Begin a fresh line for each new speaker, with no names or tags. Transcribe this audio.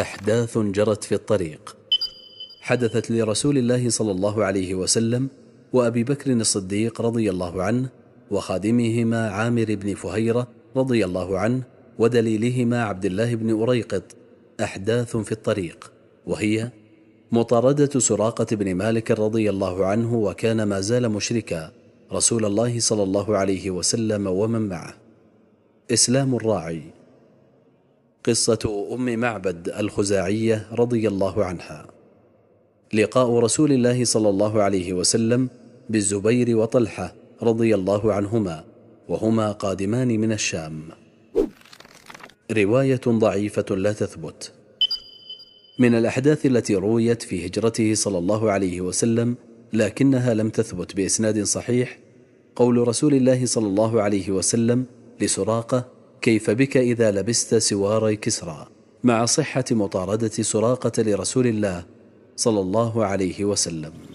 احداث جرت في الطريق حدثت لرسول الله صلى الله عليه وسلم وابي بكر الصديق رضي الله عنه وخادمهما عامر بن فهيره رضي الله عنه ودليلهما عبد الله بن اريقط احداث في الطريق وهي مطارده سراقه بن مالك رضي الله عنه وكان ما زال مشركا رسول الله صلى الله عليه وسلم ومن معه اسلام الراعي قصة أم معبد الخزاعية رضي الله عنها لقاء رسول الله صلى الله عليه وسلم بالزبير وطلحة رضي الله عنهما وهما قادمان من الشام رواية ضعيفة لا تثبت من الأحداث التي رويت في هجرته صلى الله عليه وسلم لكنها لم تثبت بإسناد صحيح قول رسول الله صلى الله عليه وسلم لسراقة كيف بك إذا لبست سواري كسرى مع صحة مطاردة سراقة لرسول الله صلى الله عليه وسلم